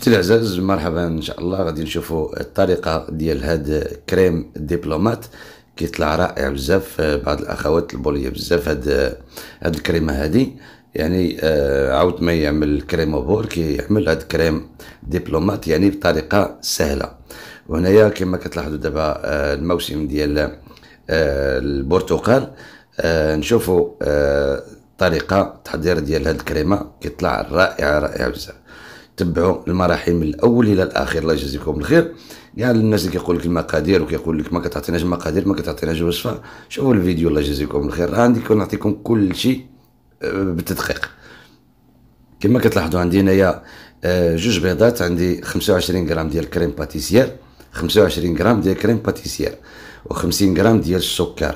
خوتي العزاز مرحبا ان شاء الله غادي نشوفوا الطريقه ديال هاد كريم ديبلومات كيطلع رائع بزاف بعض الاخوات البوليه بزاف هاد هاد الكريمه هادي يعني آه عاود ما يعمل كريمو بور كيعمل هاد كريم ديبلومات يعني بطريقه سهله وهنايا كما كتلاحظوا دابا آه الموسم ديال آه البرتقال آه نشوفوا آه طريقه التحضير ديال هاد الكريمه كيطلع رائع رائع بزاف تبعوا المراحل من الاول الى الاخير الله يجزيكم الخير كاع يعني الناس اللي كيقول لك المقادير وكيقول لك ما كتعطيناش مقادير ما كتعطيناش وصفه شوفوا الفيديو الله يجزيكم الخير عندي كنعطيكم كل شيء آه، بالتدقيق كما كتلاحظوا عندي هنايا آه، جوج بيضات عندي 25 غرام ديال كريم باتيسيير 25 غرام ديال كريم باتيسيير و50 غرام ديال السكر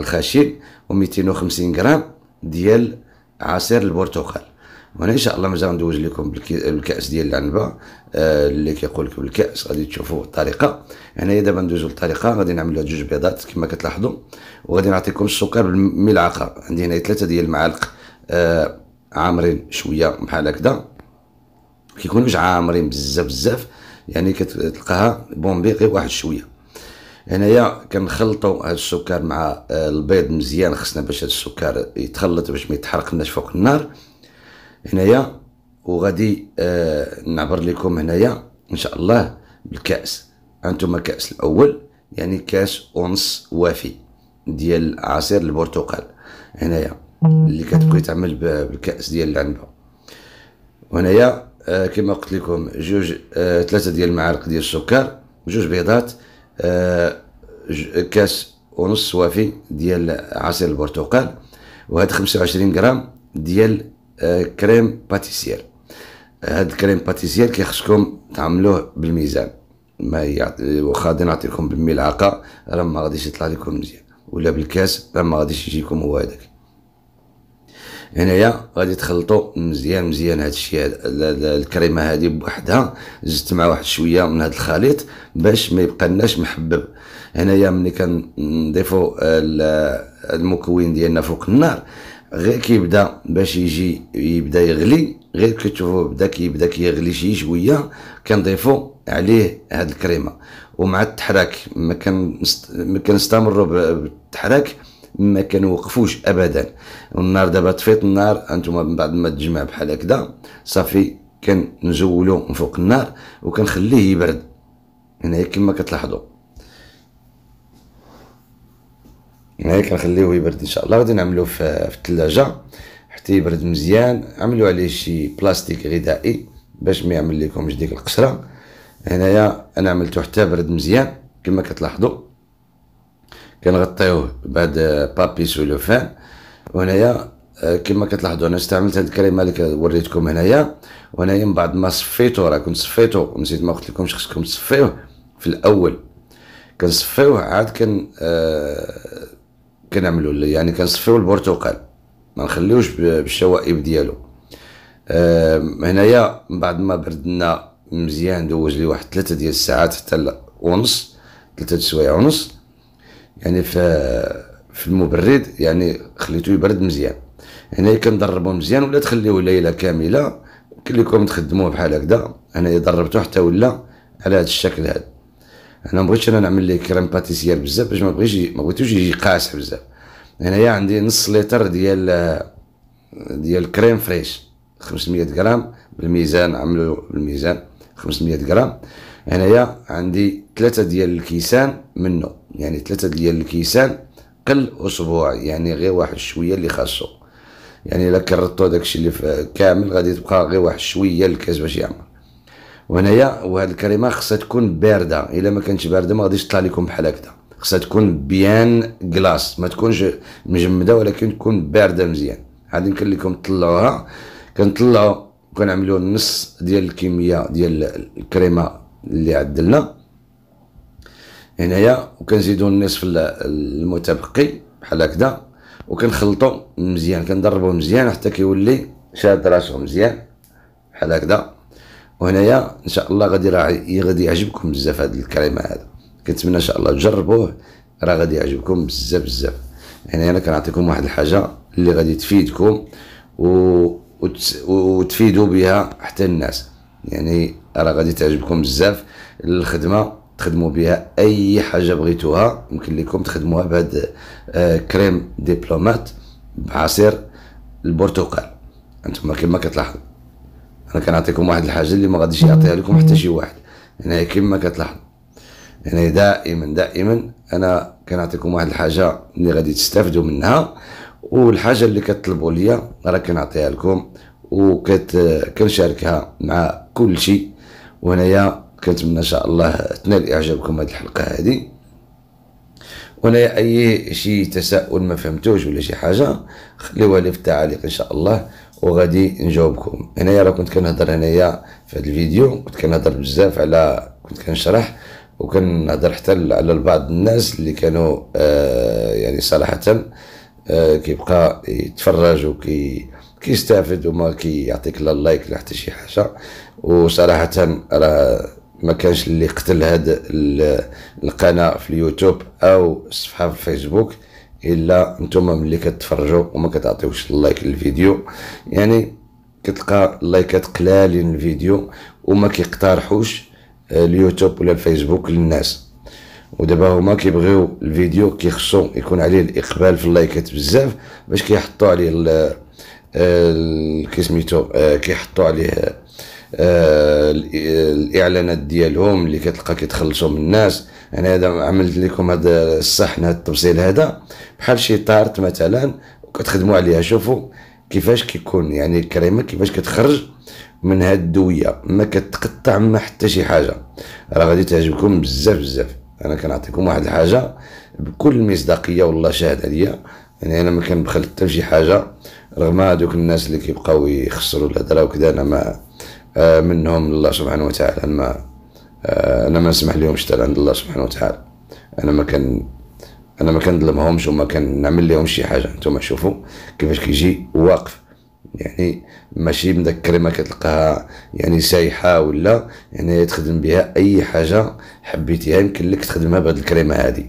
الخشن و250 غرام ديال عصير البرتقال وانا ان شاء الله مازال ندوز لكم بالكاس ديال العنبه آه، اللي كيقول لك بالكاس غادي تشوفوا الطريقه هنايا يعني دابا ندوزوا للطريقه غادي نعمل لها جوج بيضات كما كتلاحظوا وغادي نعطيكم السكر بالملعقه عندي هنايا ثلاثه ديال المعالق آه عامرين شويه بحال هكذا كيكونوش عامرين بزاف بزاف يعني كتلقاها بومبي غير واحد شويه هنايا كنخلطوا هذا السكر مع آه، البيض مزيان خصنا باش هذا السكر يتخلط باش ما يتحرقناش فوق النار هنايا وغادي آه، نعبر لكم هنايا ان شاء الله بالكاس انتم الكاس الاول يعني كاس ونص وافي ديال عصير البرتقال هنايا اللي كتبقى تعمل بالكاس ديال العنبه وهنايا آه، كما قلت لكم جوج آه، ثلاثه ديال المعالق ديال السكر جوج بيضات كاس ونص وافي ديال عصير البرتقال وهاد 25 غرام ديال آه، كريم باتيسير آه، هاد الكريم باتيسير كيخصكم تعملوه بالميزان ما واخا غادي نعطيكم بالملعقه راه ما غاديش يطلع لكم مزيان ولا بالكاس راه ما غاديش يجيكم هو هذاك هنايا غادي تخلطوا مزيان مزيان هاد الشيء الكريمه هذه بوحدها زدت مع واحد شويه من هاد الخليط باش ما يبقالناش محبب هنايا ملي كنضيفوا المكون ديالنا فوق النار غير كيبدا باش يجي يبدا يغلي غير كتشوفوه بدا كيبدا كيغلي شي شويه كنضيفو عليه هاد الكريمه ومع التحراك ما كان ما كنستمروا بالتحراك ما كنوقفوش ابدا النار دابا طفيت النار انتم من بعد ما تجمع بحال هكذا صافي كنزولو من فوق النار وكنخليه يبرد هنايا كما كتلاحظوا هنايا كنخليوه يبرد ان شاء الله غادي نعملو في الثلاجه حتى يبرد مزيان عملوا عليه شي بلاستيك غذائي باش ما يعمل لكمش ديك القشره هنايا انا عملته حتى برد مزيان كما كتلاحظوا كنغطيوه بعد بابي سولوفان وهنايا آه، كما كتلاحظوا انا استعملت هاد الكريمه اللي وريتكم هنايا وهنايا من بعد ما صفيتو راه كنت صفيتو ونسيت ما قلت لكمش خصكم تصفيوه في الاول كنصفيوه عاد كن آه كنعملوا يعني كنصفيو البرتقال ما نخليوش بالشوائب ديالو هنايا من بعد ما بردنا مزيان دوز لي واحد ثلاثه ديال الساعات حتى ونص ثلاثه سوايع ونص يعني في في المبرد يعني خليته يبرد مزيان هنايا كندربو مزيان ولا تخليوه ليله كامله يمكن تخدموه بحال هكذا انا ضربته حتى ولا على هذا الشكل هذا انا ما بغيتش انا نعمل ليه كريم باتيسيير بزاف باش ما بغيش ما بغيتوش يجي قاسح بزاف هنايا عندي نص لتر ديال ديال كريم فريش 500 غرام بالميزان عملوا بالميزان 500 غرام هنايا عندي ثلاثة ديال الكيسان منه يعني ثلاثة ديال الكيسان قل اسبوع يعني غير واحد شويه اللي خاصو يعني الا كرطو داكشي اللي كامل غادي تبقى غير واحد شويه الكاس باش يعمل وهنايا وهاد الكلمه خصها تكون بارده الا ما كانتش بارده ما غاديش تطلع لكم بحال هكذا خصها تكون بيان كلاص ما تكونش مجمده ولكن تكون بارده مزيان غادي يمكن لكم تطلعوها كنطلعوا كنعملوا النص ديال الكميه ديال الكريمه اللي عدلنا هنايا وكنزيدوا النصف المتبقي بحال هكذا وكنخلطوا مزيان كندربوا مزيان حتى كيولي شاد راسه مزيان بحال هكذا وهنايا ان شاء الله غادي راه غادي يعجبكم بزاف هذا الكريمه هذا كنتمنى ان شاء الله تجربوه راه غادي يعجبكم بزاف بزاف هنا يعني انا كنعطيكم واحد الحاجه اللي غادي تفيدكم و... وتفيدوا بها حتى الناس يعني راه غادي تعجبكم بزاف الخدمه تخدموا بها اي حاجه بغيتوها يمكن لكم تخدموها بهاد آه، كريم ديبلومات بعصير البرتقال انتم كما كتلاحظوا انا كنعطيكم واحد الحاجه اللي ما غاديش يعطيها لكم حتى شي واحد هنايا كما كتلاحظوا هنايا دائما دائما انا كنعطيكم واحد الحاجه اللي غادي تستافدوا منها والحاجه اللي كتطلبوا ليا راه كنعطيها لكم كنشاركها مع كل شيء وهنايا كنتمنى ان شاء الله تنال اعجابكم هذه الحلقه هذه ولا اي شي تساؤل ما فهمتوش ولا شي حاجه خليوها لي في التعاليق ان شاء الله وغادي نجاوبكم هنايا راه كنت كنهضر هنايا في هذا الفيديو كنت كنهضر بزاف على كنت كنشرح وكنهضر حتى على بعض الناس اللي كانوا آه يعني صراحه آه كيبقى يتفرج وكي كيستافد وما كيعطيك لا لايك لا حتى شي حاجه وصراحه راه ما كانش اللي قتل هاد القناه في اليوتيوب او الصفحه في الفيسبوك الا نتوما ملي كتفرجوا وما كتعطيوش اللايك للفيديو يعني كتلقى اللايكات قلالين الفيديو وما كيقترحوش آه، اليوتيوب ولا الفيسبوك للناس ودابا هما كيبغيو الفيديو كيخصو يكون عليه الاقبال في اللايكات بزاف باش كيحطوا عليه آه، كسميتو آه، كيحطوا عليه الاعلانات ديالهم اللي كتلقى كيتخلصوا من الناس انا هذا عملت لكم هذا الصحن هذا التفصيل هذا بحال شي طارت مثلا كتخدموا عليها شوفوا كيفاش كيكون يعني الكريمه كيفاش كتخرج من هاد الدويه ما كتقطع ما حتى شي حاجه راه غادي تعجبكم بزاف بزاف انا كنعطيكم واحد الحاجه بكل مصداقيه والله شاهد عليا يعني انا ما كنبخل حتى شي حاجه رغم هادوك الناس اللي كيبقاو يخسروا الهضره وكذا انا ما آه، منهم الله سبحانه وتعالى ما آه، انا ما نسمح لهم يشتغل عند الله سبحانه وتعالى انا ما كان انا ما كنظلمهمش وما كنعمل لهم شي حاجه نتوما شوفوا كيفاش كيجي واقف يعني ماشي من داك الكلمه كتلقاها يعني سايحه ولا يعني تخدم بها اي حاجه حبيتيها يمكن لك تخدمها بهذه الكلمه هذه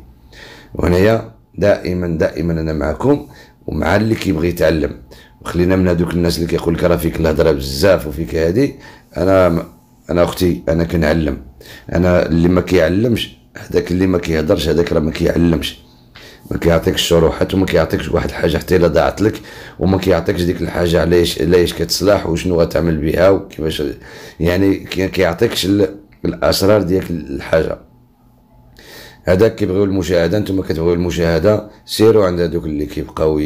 وهنايا دائما دائما انا معكم ومع اللي كيبغي يتعلم وخلينا من هذوك الناس اللي كيقول لك راه فيك الهضره بزاف وفيك هذه انا انا اختي انا كنعلم انا اللي ما كيعلمش هذاك اللي ما كيهضرش هذاك راه ما كيعلمش ما كيعطيكش الشروحات وما كيعطيكش واحد الحاجه حتى الا ضاعت لك وما كيعطيكش ديك الحاجه علاش علاش كتصلح وشنو غتعمل بها وكيفاش يعني كيعطيكش الاسرار ديك الحاجه هذاك كيبغيو المشاهده نتوما كتبغيو المشاهده سيروا عند هذوك اللي كيبقاو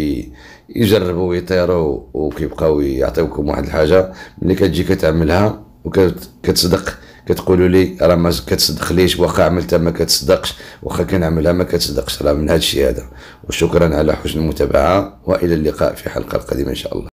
يجربوا ويطيروا وكيبقاو يعطيوكم واحد الحاجه ملي كتجي كتعملها وكتصدق كتقولوا لي راه ما كتصدق ليش واخا عملتها ما كتصدقش واخا كنعملها ما كتصدقش راه من هذا الشيء هذا وشكرا على حسن المتابعه والى اللقاء في حلقه قادمه ان شاء الله